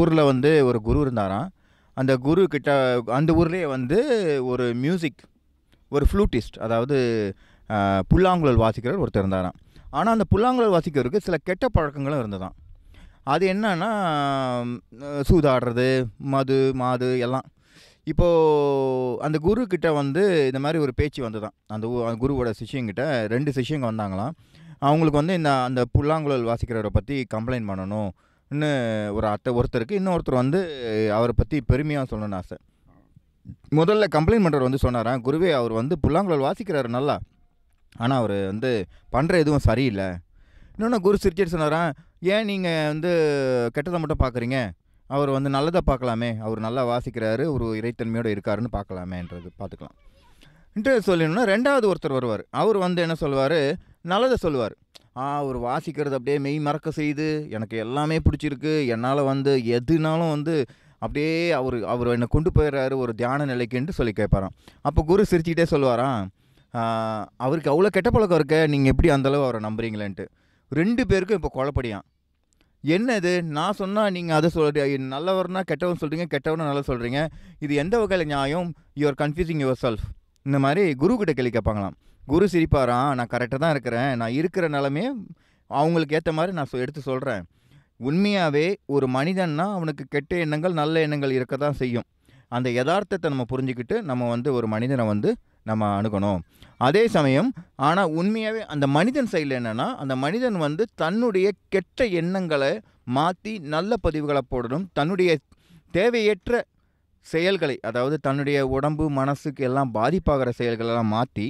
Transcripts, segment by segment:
ஊரில் வந்து ஒரு குரு இருந்தாராம் அந்த குரு கிட்ட அந்த ஊர்லேயே வந்து ஒரு மியூசிக் ஒரு ஃப்ளூட்டிஸ்ட் அதாவது புல்லாங்குழல் வாசிக்கிறவர் ஒருத்தர் இருந்தாராம் ஆனால் அந்த புல்லாங்குழல் வாசிக்கிறவருக்கு சில கெட்ட பழக்கங்களும் இருந்ததாம் அது என்னன்னா சூதாடுறது மது மாது எல்லாம் இப்போது அந்த குரு கிட்ட வந்து இந்த மாதிரி ஒரு பேச்சு வந்துதான் அந்த குருவோட சிஷியங்கிட்ட ரெண்டு சிஷியங்க வந்தாங்களாம் அவங்களுக்கு வந்து இந்த அந்த புல்லாங்குழல் வாசிக்கிறவரை பற்றி கம்ப்ளைண்ட் பண்ணணும் இன்னும் ஒரு அத்தை ஒருத்தருக்கு இன்னொருத்தர் வந்து அவரை பற்றி பெருமையாக சொல்லணும்னு ஆசை முதல்ல கம்ப்ளைண்ட் பண்ணுறவர் வந்து சொன்னாரான் குருவே அவர் வந்து புல்லாங்குழல் வாசிக்கிறாரு நல்லா ஆனால் அவர் வந்து பண்ணுற எதுவும் சரியில்லை இன்னொன்று குரு சிரிச்சிட்டு சொன்னாரான் ஏன் நீங்கள் வந்து கெட்டதை மட்டும் பார்க்குறீங்க அவர் வந்து நல்லதாக பார்க்கலாமே அவர் நல்லா வாசிக்கிறாரு ஒரு இறைத்தன்மையோடு இருக்காருன்னு பார்க்கலாமேன்றது பார்த்துக்கலாம் இன்ட்ரெஸ்ட் சொல்லணும்னா ரெண்டாவது ஒருத்தர் வருவார் அவர் வந்து என்ன சொல்வார் நல்லதை சொல்லுவார் அவர் வாசிக்கிறது அப்படியே மெய் மறக்க செய்து எனக்கு எல்லாமே பிடிச்சிருக்கு என்னால் வந்து எதுனாலும் வந்து அப்படியே அவர் அவர் என்னை கொண்டு போயிடுறாரு ஒரு தியான நிலைக்குன்ட்டு சொல்லி கேட்பாராம் அப்போ குரு சிரிச்சுக்கிட்டே சொல்லுவாராம் அவருக்கு அவ்வளோ கெட்ட பழக்கம் இருக்க நீங்கள் எப்படி அந்தளவு அவரை நம்புறீங்களேன்ட்டு ரெண்டு பேருக்கும் இப்போ குழப்படியான் என்னது நான் சொன்னால் நீங்கள் அதை சொல்கிறீங்க நல்லவர்னா கெட்டவன் சொல்கிறீங்க கெட்டவனா நல்லா சொல்கிறீங்க இது எந்த வகையில் நியாயம் யூஆர் கன்ஃபியூசிங் யுவர் செல்ஃப் இந்த மாதிரி குரு கிட்ட கேள்வி கேட்பாங்களாம் குரு சிரிப்பாராம் நான் கரெக்டாக தான் இருக்கிறேன் நான் இருக்கிற நிலமே அவங்களுக்கு ஏற்ற மாதிரி நான் எடுத்து சொல்கிறேன் உண்மையாகவே ஒரு மனிதன்னா அவனுக்கு கெட்ட எண்ணங்கள் நல்ல எண்ணங்கள் இருக்க தான் செய்யும் அந்த யதார்த்தத்தை நம்ம புரிஞ்சுக்கிட்டு நம்ம வந்து ஒரு மனிதனை வந்து நம்ம அணுகணும் அதே சமயம் ஆனால் உண்மையாகவே அந்த மனிதன் சைடில் என்னென்னா அந்த மனிதன் வந்து தன்னுடைய கெட்ட எண்ணங்களை மாற்றி நல்ல பதிவுகளை போடணும் தன்னுடைய தேவையற்ற செயல்களை அதாவது தன்னுடைய உடம்பு மனசுக்கு எல்லாம் பாதிப்பாகிற செயல்களெல்லாம் மாற்றி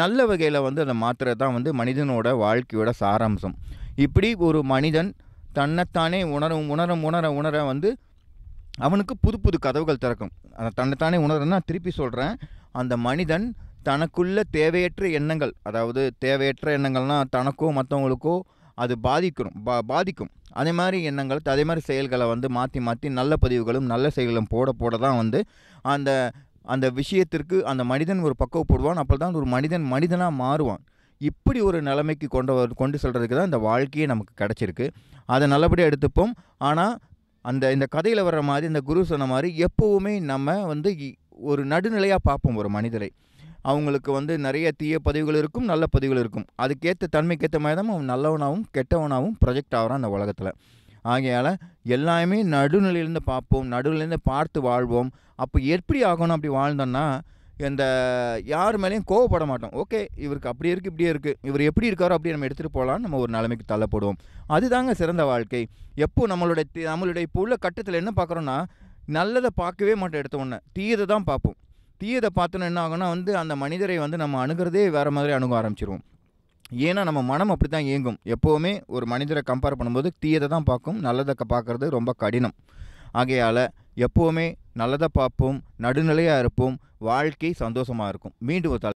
நல்ல வகையில் வந்து அதை மாற்றுறது தான் வந்து மனிதனோட வாழ்க்கையோட சாராம்சம் இப்படி ஒரு மனிதன் தன்னைத்தானே உணரும் உணரும் உணர உணர வந்து அவனுக்கு புது புது கதவுகள் திறக்கும் அதை தன்னைத்தானே உணர்றேன்னா திருப்பி சொல்கிறேன் அந்த மனிதன் தனக்குள்ள தேவையற்ற எண்ணங்கள் அதாவது தேவையற்ற எண்ணங்கள்னால் தனக்கோ மற்றவங்களுக்கோ அது பாதிக்கிறோம் பா பாதிக்கும் அதே மாதிரி எண்ணங்கள் அதே மாதிரி செயல்களை வந்து மாற்றி மாற்றி நல்ல பதிவுகளும் நல்ல செயல்களும் போட போட தான் வந்து அந்த அந்த விஷயத்திற்கு அந்த மனிதன் ஒரு பக்குவப்படுவான் அப்போ தான் ஒரு மனிதன் மனிதனாக மாறுவான் இப்படி ஒரு நிலைமைக்கு கொண்டு கொண்டு செல்கிறதுக்கு தான் இந்த வாழ்க்கையே நமக்கு கிடச்சிருக்கு அதை நல்லபடியாக எடுத்துப்போம் ஆனால் அந்த இந்த கதையில் வர்ற மாதிரி இந்த குரு சொன்ன மாதிரி எப்போவுமே நம்ம வந்து ஒரு நடுநிலையாக பார்ப்போம் ஒரு மனிதரை அவங்களுக்கு வந்து நிறைய தீய பதிவுகள் இருக்கும் நல்ல பதிவுகள் இருக்கும் அதுக்கேற்ற தன்மைக்கேற்ற மாதிரி தான் அவன் நல்லவனாகவும் கெட்டவனாகவும் ப்ரொஜெக்ட் ஆகிறான் அந்த உலகத்தில் ஆகையால் எல்லாமே நடுநிலையிலேருந்து பார்ப்போம் நடுநிலையிலேருந்து பார்த்து வாழ்வோம் அப்போ எப்படி ஆகணும் அப்படி வாழ்ந்தோன்னா இந்த யார் மேலேயும் கோவப்பட மாட்டோம் ஓகே இவருக்கு அப்படி இருக்குது இப்படியே இருக்குது இவர் எப்படி இருக்காரோ அப்படி நம்ம எடுத்துகிட்டு போகலான்னு நம்ம ஒரு நிலைமைக்கு தள்ளப்படுவோம் அதுதாங்க சிறந்த வாழ்க்கை எப்போ நம்மளுடைய நம்மளுடைய இப்போ உள்ள கட்டத்தில் என்ன பார்க்குறோன்னா நல்லதை பார்க்கவே மாட்டோம் எடுத்த உடனே தீயதை தான் பார்ப்போம் தீயதை பார்த்தோன்னா என்ன ஆகும்னா வந்து அந்த மனிதரை வந்து நம்ம அணுகிறதே வேறு மாதிரி அணுக ஆரம்பிச்சிருவோம் ஏன்னா நம்ம மனம் அப்படி தான் இயங்கும் எப்போவுமே ஒரு மனிதரை கம்பேர் பண்ணும்போது தீயதை தான் பார்க்கும் நல்லதை பார்க்குறது ரொம்ப கடினம் ஆகையால் எப்போவுமே நல்லதை பார்ப்போம் நடுநிலையாக இருப்போம் வாழ்க்கை சந்தோஷமாக இருக்கும் மீண்டும் ஒரு